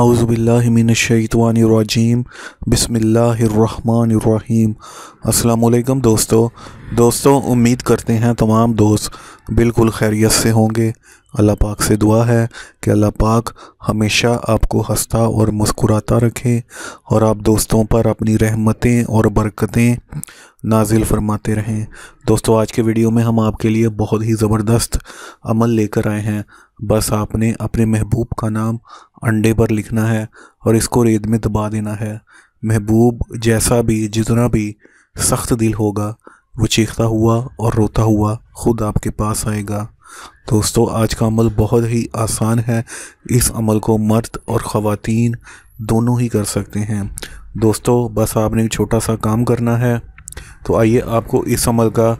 اعوذ باللہ من الشیطان الرجیم بسم اللہ الرحمن الرحیم السلام علیکم دوستو دوستو امید کرتے ہیں تمام دوست بالکل خیریت سے ہوں گے اللہ پاک سے دعا ہے کہ اللہ پاک ہمیشہ آپ کو ہنستا اور مسکراتا رکھے اور آپ دوستوں پر اپنی رحمتیں اور برکتیں نازل فرماتے رہیں دوستو آج کے ویڈیو میں ہم آپ کے لیے بہت ہی زبردست عمل لے کر آئے ہیں بس آپ نے اپنے محبوب کا نام انڈے پر لکھنا ہے اور اس کو رید میں دبا دینا ہے محبوب جیسا بھی جتنا بھی سخت دل ہوگا وہ چیختا ہوا اور روتا ہوا خود آپ کے پاس آئے گا دوستو آج کا عمل بہت ہی آسان ہے اس عمل کو مرد اور خواتین دونوں ہی کر سکتے ہیں دوستو بس آپ نے چھوٹا سا کام کرنا ہے تو آئیے آپ کو اس عمل کا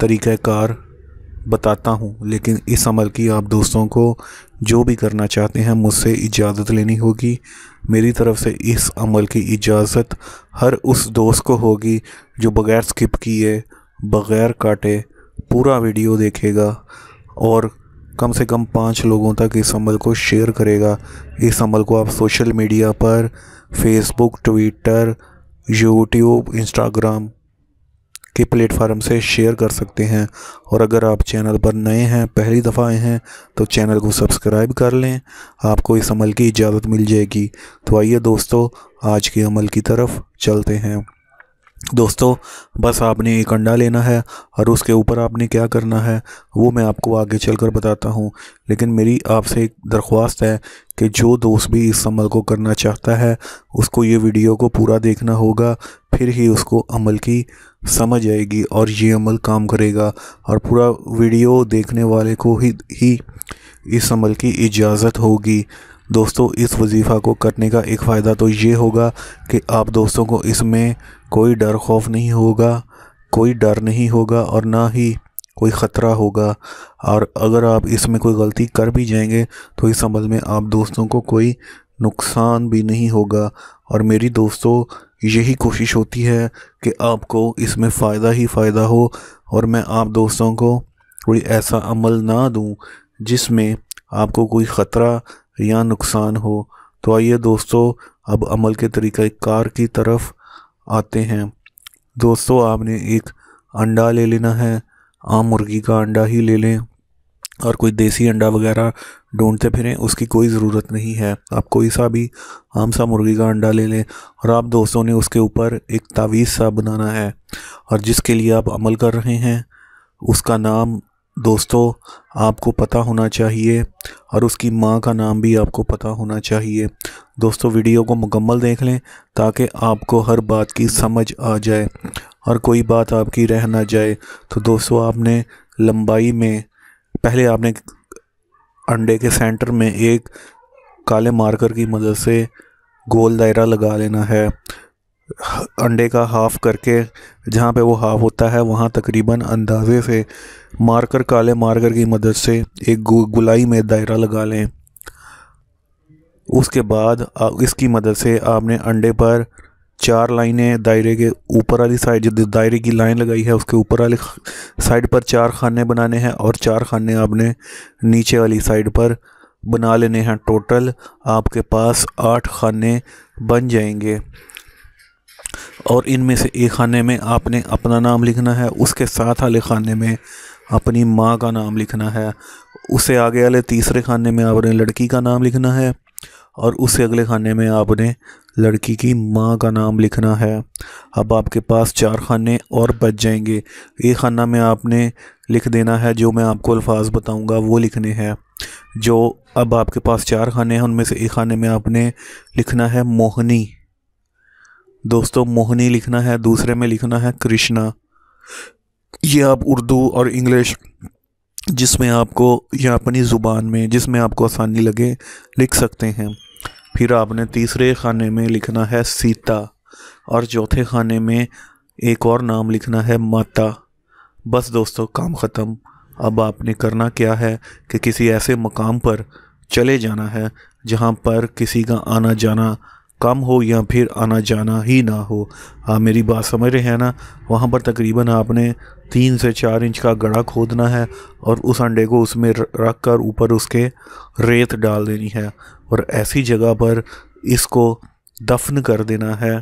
طریقہ کار بتاتا ہوں لیکن اس عمل کی آپ دوستوں کو جو بھی کرنا چاہتے ہیں مجھ سے اجازت لینی ہوگی میری طرف سے اس عمل کی اجازت ہر اس دوست کو ہوگی جو بغیر سکپ کیے بغیر کاٹے پورا ویڈیو دیکھے گا اور کم سے کم پانچ لوگوں تک اس عمل کو شیئر کرے گا اس عمل کو آپ سوشل میڈیا پر Facebook Twitter YouTube Instagram کے فارم سے شیئر کر سکتے ہیں اور اگر آپ چینل پر نئے ہیں پہلی دفعہ آئے ہیں تو چینل کو سبسکرائب کر لیں آپ کو اس عمل کی اجازت مل جائے گی تو آئیے دوستو آج کے عمل کی طرف چلتے ہیں دوستو بس آپ نے ایک انڈا لینا ہے اور اس کے اوپر آپ نے کیا کرنا ہے وہ میں آپ کو آگے چل کر بتاتا ہوں لیکن میری آپ سے ایک درخواست ہے کہ جو دوست بھی اس عمل کو کرنا چاہتا ہے اس کو یہ ویڈیو کو پورا دیکھنا ہوگا پھر ہی اس کو عمل کی سمجھ آئے گی اور یہ عمل کام کرے گا اور پورا ویڈیو دیکھنے والے کو ہی اس عمل کی اجازت ہوگی دوستو اس وظیفہ کو کرنے کا ایک فائدہ تو یہ ہوگا کہ آپ دوستوں کو اس میں کوئی ڈر خوف نہیں ہوگا کوئی ڈر نہیں ہوگا اور نہ ہی کوئی خطرہ ہوگا اور اگر آپ اس میں کوئی غلطی کر بھی جائیں گے تو اس عمل میں آپ دوستوں کو کوئی نقصان بھی نہیں ہوگا اور میری دوستو یہی کوشش ہوتی ہے کہ آپ کو اس میں فائدہ ہی فائدہ ہو اور میں آپ دوستوں کو کوئی ایسا عمل نہ دوں جس میں آپ کو کوئی خطرہ یا نقصان ہو تو آئیے دوستو اب عمل کے طریقہ کار کی طرف آتے ہیں دوستو آپ نے ایک انڈا لے لینا ہے عام مرغی کا انڈا ہی لے لیں اور کوئی دیسی انڈا وغیرہ ڈھونڈتے پھریں اس کی کوئی ضرورت نہیں ہے آپ کوئی سا بھی عام سا مرغی کا انڈا لے لیں اور آپ دوستوں نے اس کے اوپر ایک تعویذ سا بنانا ہے اور جس کے لیے آپ عمل کر رہے ہیں اس کا نام دوستو آپ کو پتہ ہونا چاہیے اور اس کی ماں کا نام بھی آپ کو پتہ ہونا چاہیے دوستو ویڈیو کو مکمل دیکھ لیں تاکہ آپ کو ہر بات کی سمجھ آ جائے اور کوئی بات آپ کی رہ نہ جائے تو دوستو آپ نے لمبائی میں پہلے آپ نے انڈے کے سینٹر میں ایک کالے مارکر کی مدد سے گول دائرہ لگا لینا ہے انڈے کا ہاف کر کے جہاں پہ وہ ہاف ہوتا ہے وہاں تقریباً اندازے سے مارکر کالے مارکر کی مدد سے ایک گلائی میں دائرہ لگا لیں اس کے بعد اس کی مدد سے آپ نے انڈے پر چار لائنیں دائرے کے اوپر والی سائڈ جو دائرے کی لائن لگائی ہے اس کے اوپر والی سائڈ پر چار خانے بنانے ہیں اور چار خانے آپ نے نیچے والی سائڈ پر بنا لینے ہیں ٹوٹل آپ کے پاس آٹھ خانے بن جائیں گے اور ان میں سے ایک خانے میں آپ نے اپنا نام لکھنا ہے اس کے ساتھ والے خانے میں اپنی ماں کا نام لکھنا ہے اسے آگے والے تیسرے خانے میں آپ نے لڑکی کا نام لکھنا ہے اور اسے اگلے خانے میں آپ نے لڑکی کی ماں کا نام لکھنا ہے اب آپ کے پاس چار خانے اور بچ جائیں گے ایک خانہ میں آپ نے لکھ دینا ہے جو میں آپ کو الفاظ بتاؤں گا وہ لکھنے ہیں جو اب آپ کے پاس چار خانے ہیں ان میں سے ایک خانے میں آپ نے لکھنا ہے موہنی دوستو موہنی لکھنا ہے دوسرے میں لکھنا ہے کرشنا یہ آپ اردو اور انگلش جس میں آپ کو یا اپنی زبان میں جس میں آپ کو آسانی لگے لکھ سکتے ہیں پھر آپ نے تیسرے خانے میں لکھنا ہے سیتا اور چوتھے خانے میں ایک اور نام لکھنا ہے ماتا بس دوستو کام ختم اب آپ نے کرنا کیا ہے کہ کسی ایسے مقام پر چلے جانا ہے جہاں پر کسی کا آنا جانا کم ہو یا پھر آنا جانا ہی نہ ہو آپ ہاں، میری بات سمجھ رہے ہیں نا وہاں پر تقریباً آپ نے تین سے چار انچ کا گڑا کھودنا ہے اور اس انڈے کو اس میں رکھ کر اوپر اس کے ریت ڈال دینی ہے اور ایسی جگہ پر اس کو دفن کر دینا ہے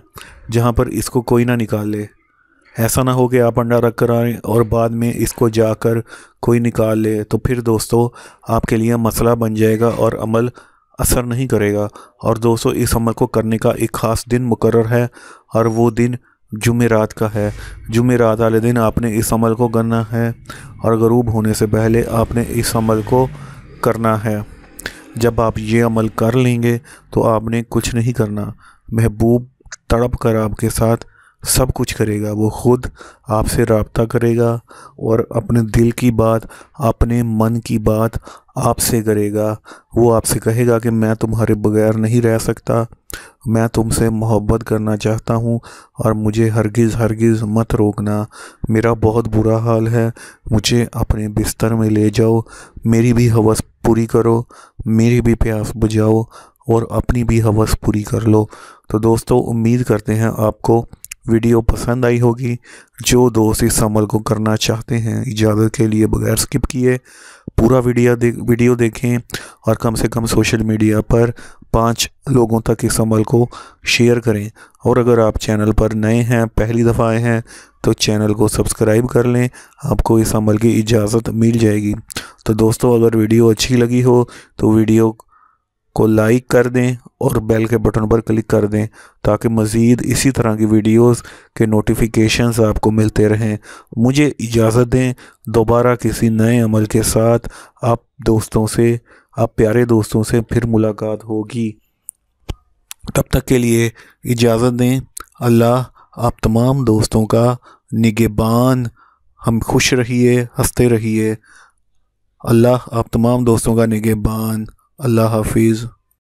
جہاں پر اس کو کوئی نہ نکال لے ایسا نہ ہو کہ آپ انڈا رکھ کر آئیں اور بعد میں اس کو جا کر کوئی نکال لے تو پھر دوستو آپ کے لیے مسئلہ بن جائے گا اور عمل اثر نہیں کرے گا اور دوستو اس عمل کو کرنے کا ایک خاص دن مقرر ہے اور وہ دن جمعرات کا ہے جمعرات والے دن آپ نے اس عمل کو کرنا ہے اور غروب ہونے سے پہلے آپ نے اس عمل کو کرنا ہے جب آپ یہ عمل کر لیں گے تو آپ نے کچھ نہیں کرنا محبوب تڑپ کر آپ کے ساتھ سب کچھ کرے گا وہ خود آپ سے رابطہ کرے گا اور اپنے دل کی بات اپنے من کی بات آپ سے کرے گا وہ آپ سے کہے گا کہ میں تمہارے بغیر نہیں رہ سکتا میں تم سے محبت کرنا چاہتا ہوں اور مجھے ہرگز ہرگز مت روکنا میرا بہت برا حال ہے مجھے اپنے بستر میں لے جاؤ میری بھی حوث پوری کرو میری بھی پیاس بجاؤ اور اپنی بھی حوث پوری کر لو تو دوستو امید کرتے ہیں آپ کو ویڈیو پسند آئی ہوگی جو دوست اس عمل کو کرنا چاہتے ہیں اجازت کے لیے بغیر سکپ کیے پورا ویڈیا ویڈیو دیکھیں اور کم سے کم سوشل میڈیا پر پانچ لوگوں تک اس عمل کو شیئر کریں اور اگر آپ چینل پر نئے ہیں پہلی دفعہ آئے ہیں تو چینل کو سبسکرائب کر لیں آپ کو اس عمل کی اجازت مل جائے گی تو دوستو اگر ویڈیو اچھی لگی ہو تو ویڈیو کو لائک کر دیں اور بیل کے بٹن پر کلک کر دیں تاکہ مزید اسی طرح کی ویڈیوز کے نوٹیفیکیشنز آپ کو ملتے رہیں مجھے اجازت دیں دوبارہ کسی نئے عمل کے ساتھ آپ دوستوں سے آپ پیارے دوستوں سے پھر ملاقات ہوگی تب تک کے لیے اجازت دیں اللہ آپ تمام دوستوں کا نگبان ہم خوش رہیے ہنستے رہیے اللہ آپ تمام دوستوں کا نگبان اللہ حافظ